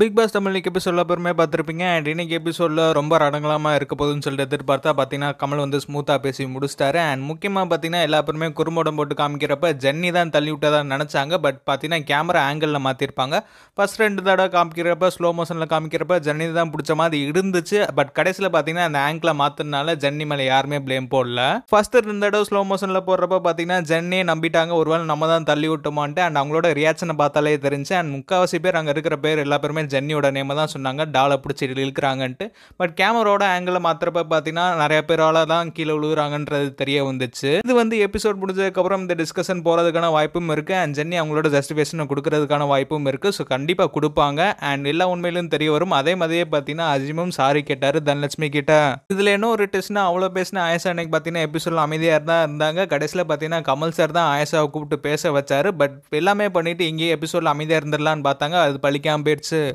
big pass Tamil எப்படி எபிசோடில் பொறுமையாக பார்த்துருப்பீங்க அண்ட் எப்படி எபிசோடில் ரொம்ப அடங்கலாமாக இருக்க போதுன்னு சொல்லிட்டு எதிர்பார்த்தா பார்த்தீங்கன்னா கமல் வந்து ஸ்மூத்தாக பேசி முடிச்சிட்டாரு அண்ட் முக்கியமாக பார்த்தீங்கன்னா எல்லா பேருமே குறும்படம் போட்டு காமிக்கிறப்ப ஜென்னி தான் தள்ளி விட்டதாக நினச்சாங்க பட் பார்த்தீங்கன்னா கேமரா ஆங்கிளில் மாற்றிருப்பாங்க ஃபஸ்ட் ரெண்டு தடவை காமிக்கிறப்ப ஸ்லோ மோஷனில் காமிக்கிறப்ப ஜென்னி தான் பிடிச்ச மாதிரி இருந்துச்சு பட் கடைசியில் பார்த்தீங்கன்னா அந்த ஆங்கிளை மாற்றினால ஜென்னி மேலே யாருமே ப்ளேம் போடல ஃபஸ்ட்டு ரெண்டு தடவை ஸ்லோ மோஷனில் போடுறப்ப பார்த்தீங்கன்னா ஜென்னியே நம்பிட்டாங்க ஒருவேளை நம்ம தான் தள்ளி விட்டோமான்ட்டு அண்ட் அவங்களோட ரியாக்ஷனை பார்த்தாலே தெரிஞ்சு அண்ட் முக்கால்வாசி பேர் அங்கே இருக்கிற பேர் எல்லா பேருமே அண்ட் ஜென்னியோட நேமை தான் சொன்னாங்க டாலை பிடிச்சி இழுக்கிறாங்கன்ட்டு பட் கேமரோட ஆங்கிளை மாத்திரப்ப பார்த்தீங்கன்னா நிறைய பேரால் தான் கீழே விழுகிறாங்கன்றது தெரிய வந்துச்சு இது வந்து எபிசோட் முடிஞ்சதுக்கப்புறம் இந்த டிஸ்கஷன் போகிறதுக்கான வாய்ப்பும் இருக்குது அண்ட் ஜென்னி அவங்களோட ஜஸ்டிஃபிகேஷனை கொடுக்கறதுக்கான வாய்ப்பும் இருக்குது ஸோ கண்டிப்பாக கொடுப்பாங்க அண்ட் எல்லா உண்மையிலும் தெரிய வரும் அதே மாதிரியே பார்த்தீங்கன்னா அஜிமும் சாரி கேட்டார் தனலட்சுமி கிட்ட இதில் என்ன ஒரு டெஸ்ட்னா அவ்வளோ பேசினா ஆயசா அன்னைக்கு பார்த்தீங்கன்னா எபிசோட் அமைதியாக தான் இருந்தாங்க கடைசியில் பார்த்தீங்கன்னா கமல் சார் தான் ஆயசாவை கூப்பிட்டு பேச வச்சாரு பட் எல்லாமே பண்ணிட்டு இங்கேயே எபிசோட் அமைதியாக இருந்துடலான்னு பார்த்தாங்க அது பழிக்காமல் போயிடுச்சு